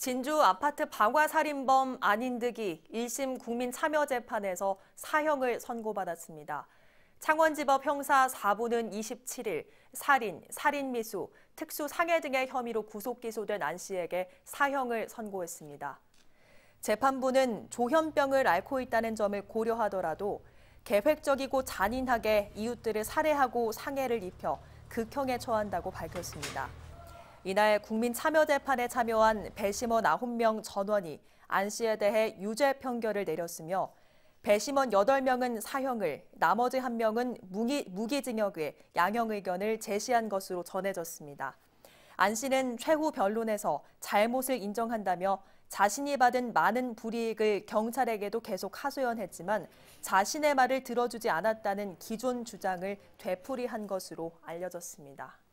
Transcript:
진주 아파트 방화살인범 안인득이 1심 국민참여재판에서 사형을 선고받았습니다. 창원지법 형사 4부는 27일 살인, 살인미수, 특수상해 등의 혐의로 구속 기소된 안 씨에게 사형을 선고했습니다. 재판부는 조현병을 앓고 있다는 점을 고려하더라도 계획적이고 잔인하게 이웃들을 살해하고 상해를 입혀 극형에 처한다고 밝혔습니다. 이날 국민 참여 재판에 참여한 배심원 9명 전원이 안 씨에 대해 유죄 판결을 내렸으며 배심원 8명은 사형을, 나머지 1명은 무기, 무기징역의 양형 의견을 제시한 것으로 전해졌습니다. 안 씨는 최후 변론에서 잘못을 인정한다며 자신이 받은 많은 불이익을 경찰에게도 계속 하소연했지만 자신의 말을 들어주지 않았다는 기존 주장을 되풀이한 것으로 알려졌습니다.